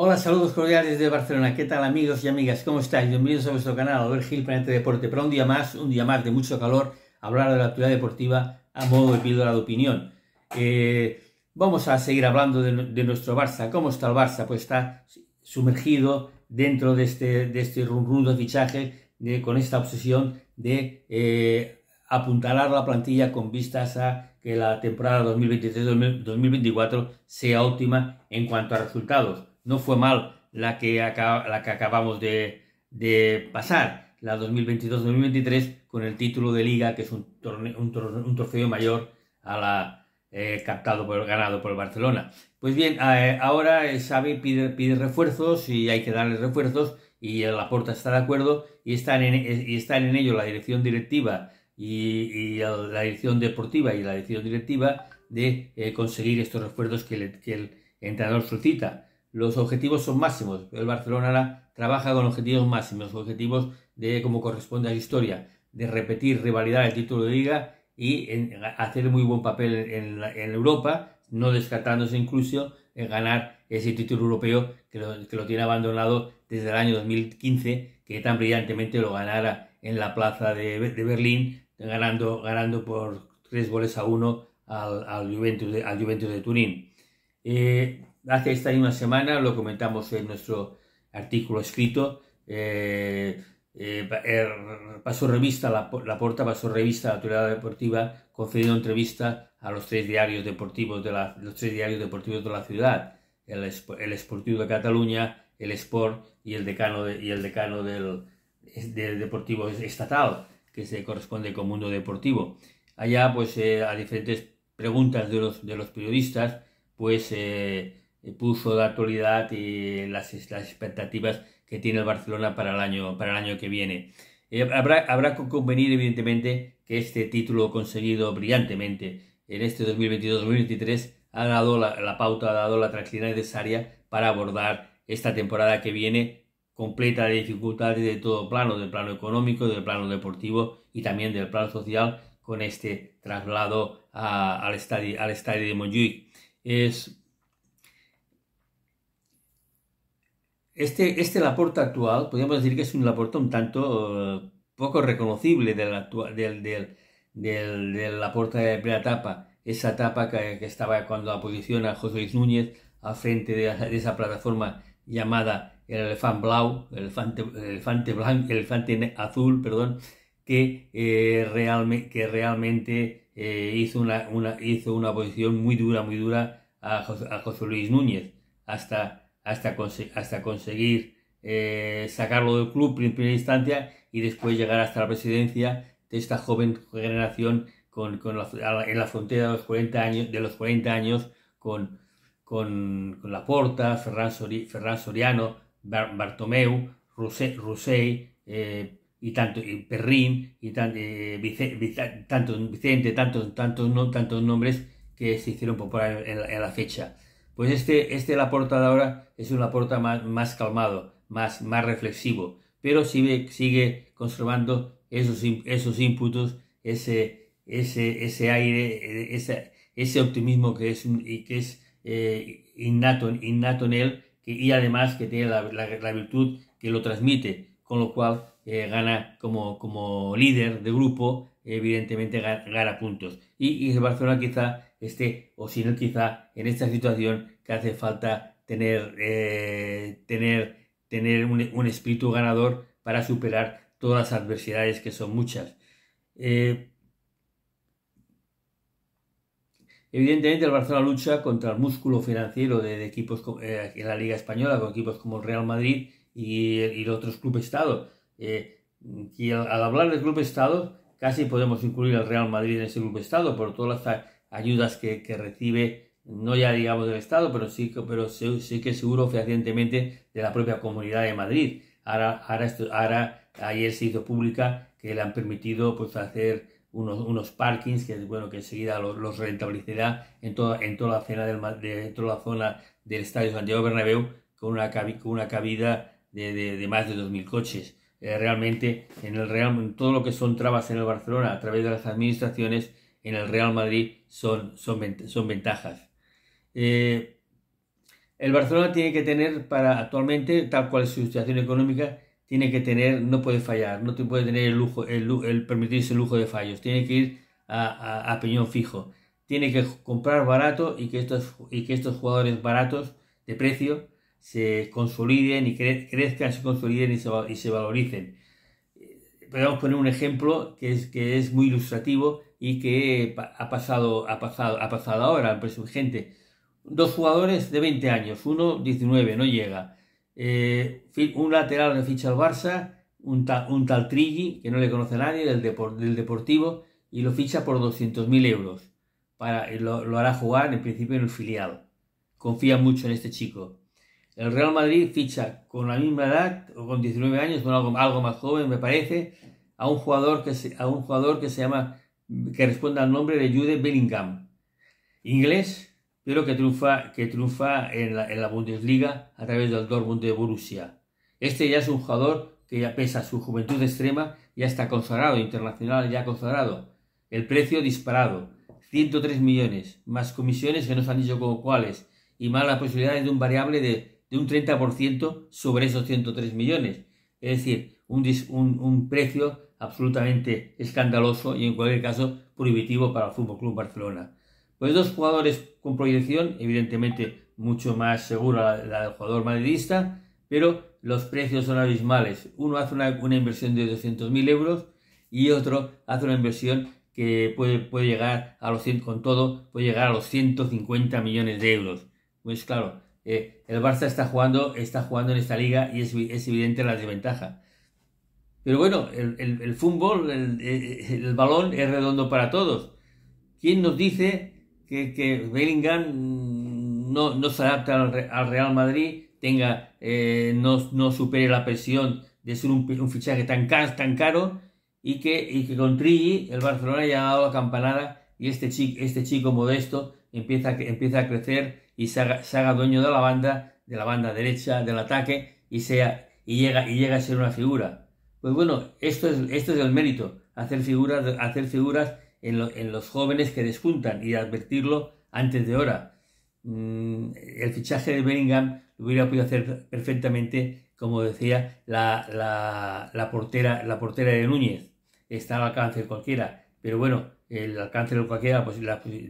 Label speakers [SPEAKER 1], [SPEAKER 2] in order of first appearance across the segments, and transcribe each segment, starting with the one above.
[SPEAKER 1] Hola, saludos cordiales de Barcelona. ¿Qué tal amigos y amigas? ¿Cómo estáis? Bienvenidos a nuestro canal Albert Gil Deporte. Para un día más, un día más de mucho calor, hablar de la actividad deportiva a modo de píldora de opinión. Eh, vamos a seguir hablando de, nuestro Barça. ¿Cómo está el Barça? Pues está sumergido dentro de este, de este fichaje con esta obsesión de eh, apuntalar la plantilla con vistas a que la temporada 2023-2024 sea óptima en cuanto a resultados no fue mal la que, acabamos de, pasar, la 2022-2023, con el título de liga, que es un, trofeo mayor a la eh, captado por, ganado por el Barcelona. Pues bien, eh, ahora eh, Xavi pide, pide, refuerzos y hay que darle refuerzos y la aporta está de acuerdo y están en, y están en ello la dirección directiva y, la dirección deportiva y la dirección directiva de conseguir estos refuerzos que, que el entrenador solicita los objetivos son máximos, el Barcelona trabaja con objetivos máximos, objetivos de como corresponde a la historia, de repetir, rivalidad el título de liga y hacer muy buen papel en, Europa, no descartándose incluso en ganar ese título europeo que lo, tiene abandonado desde el año 2015, que tan brillantemente lo ganara en la plaza de, Berlín, ganando, ganando por tres goles a uno al, Juventus, de, Turín. Eh, hace esta misma semana, lo comentamos en nuestro artículo escrito, eh, eh, eh, pasó revista, la, Porta pasó revista a la Autoridad Deportiva concediendo entrevista a los tres diarios deportivos de la, los tres diarios deportivos de la ciudad, el, el Esportivo de Cataluña, el Sport y el decano, y el decano del, Deportivo Estatal, que se corresponde con Mundo Deportivo. Allá, pues, a diferentes preguntas de los, de los periodistas, pues, puso la actualidad y las, las expectativas que tiene el Barcelona para el año, para el año que viene. Eh, habrá, habrá que convenir, evidentemente, que este título conseguido brillantemente en este 2022-2023 ha dado la, pauta, ha dado la tranquilidad necesaria para abordar esta temporada que viene completa de dificultades de todo plano, del plano económico, del plano deportivo y también del plano social con este traslado al, estadio, al estadio de Montjuic. Es este, este Laporta actual, podríamos decir que es un Laporta un tanto eh, poco reconocible del, actual, del, del, de la primera etapa, esa etapa que, estaba cuando la posición a José Luis Núñez al frente de, esa plataforma llamada el elefante blau, elefante, elefante blanco, elefante azul, perdón, que, eh, que realmente eh, hizo, una, hizo una posición muy dura, muy dura a José, a José Luis Núñez, hasta hasta, conseguir eh, sacarlo del club en primera instancia y después llegar hasta la presidencia de esta joven generación con, en la frontera de los 40 años, de los 40 años con, con, con Laporta, Ferran, Soriano, Bartomeu, Roussey, eh, y tanto y Perrin y eh, Vicente, tanto tantos, tantos nombres que se hicieron popular en la fecha. Pues este, este Laporta de ahora es un aporta más, más calmado, más, más reflexivo, pero sigue, sigue conservando esos, esos ese, ese, ese aire, ese, ese optimismo que es, que es eh, innato, en él y además que tiene la, virtud que lo transmite, con lo cual eh, gana como, como líder de grupo, evidentemente gana, puntos. Y, y el Barcelona quizá este o si no quizá en esta situación que hace falta tener, eh, tener, tener un, un, espíritu ganador para superar todas las adversidades que son muchas. Eh, evidentemente el Barcelona lucha contra el músculo financiero de, equipos eh, en la Liga Española, con equipos como el Real Madrid y, y los otros clubes Estado. y al, hablar de clubes Estado, casi podemos incluir al Real Madrid en ese grupo Estado por todas las ayudas que, que recibe, no ya digamos del Estado, pero sí, pero sí, que seguro fehacientemente de la propia Comunidad de Madrid. Ahora, ahora, esto, ahora ayer se hizo pública que le han permitido pues, hacer unos, unos parkings que, bueno, que enseguida los, rentabilizará en toda, en toda la zona del, de, toda la zona del Estadio Santiago Bernabéu con una, con una cabida de, de, más de 2.000 coches. Eh, realmente, en el Real, en todo lo que son trabas en el Barcelona a través de las administraciones, en el Real Madrid son, son, son ventajas. Eh, el Barcelona tiene que tener, para actualmente, tal cual es su situación económica, tiene que tener, no puede fallar, no puede tener el lujo, el, permitirse el lujo de fallos, tiene que ir a, a, piñón fijo, tiene que comprar barato y que estos, y que estos jugadores baratos de precio se consoliden y crezcan, se consoliden y se valoricen Podemos poner un ejemplo que es, que es muy ilustrativo y que ha pasado, ha pasado, ha pasado ahora, pues urgente. Dos jugadores de 20 años, uno 19, no llega. Eh, un lateral de ficha al Barça, un, tal Trilli, que no le conoce a nadie, del, Deportivo, y lo ficha por 200.000 euros. Para, lo, lo hará jugar en principio en el filial. Confía mucho en este chico. El Real Madrid ficha con la misma edad, o con 19 años, con algo, más joven, me parece, a un jugador que se, a un jugador que se llama, que responde al nombre de Jude Bellingham, inglés, pero que triunfa, que en, la, Bundesliga a través del Dortmund de Borussia. Este ya es un jugador que ya pesa su juventud extrema, ya está consagrado, internacional ya consagrado. El precio disparado, 103 millones, más comisiones que no se han dicho como cuáles, y más las posibilidades de un variable de de un 30% sobre esos 103 millones. Es decir, un, precio absolutamente escandaloso y en cualquier caso prohibitivo para el FC Barcelona. Pues dos jugadores con proyección, evidentemente mucho más segura la, del jugador madridista, pero los precios son abismales. Uno hace una, inversión de 200.000 euros y otro hace una inversión que puede, puede llegar a los con todo, puede llegar a los 150 millones de euros. Pues claro, eh, el Barça está jugando, está jugando en esta liga y es, evidente la desventaja. Pero bueno, el, fútbol, el, balón es redondo para todos. ¿Quién nos dice que, que Bellingham no, se adapta al, Real Madrid, tenga, eh, no, supere la presión de ser un, fichaje tan, caro, tan caro y que, y que con Tri el Barcelona haya ha dado la campanada y este chico, este chico modesto empieza, empieza a crecer y se haga, dueño de la banda, de la banda derecha del ataque y, sea, y, llega, y llega a ser una figura. Pues bueno, esto es, esto es el mérito, hacer figuras, hacer figuras en, los jóvenes que despuntan y advertirlo antes de hora. Mm, el fichaje de Bellingham lo hubiera podido hacer perfectamente, como decía, la, portera, la portera de Núñez. Está al alcance cualquiera. Pero bueno, el alcance de cualquiera,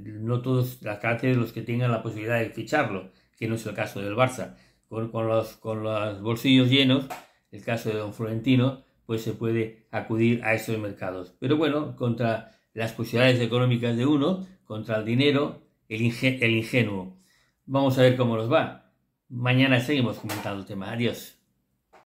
[SPEAKER 1] no todos los que tengan la posibilidad de ficharlo, que no es el caso del Barça. Con, los, con los bolsillos llenos, el caso de Don Florentino, pues se puede acudir a esos mercados. Pero bueno, contra las posibilidades económicas de uno, contra el dinero, el, el ingenuo. Vamos a ver cómo nos va. Mañana seguimos comentando el tema. Adiós.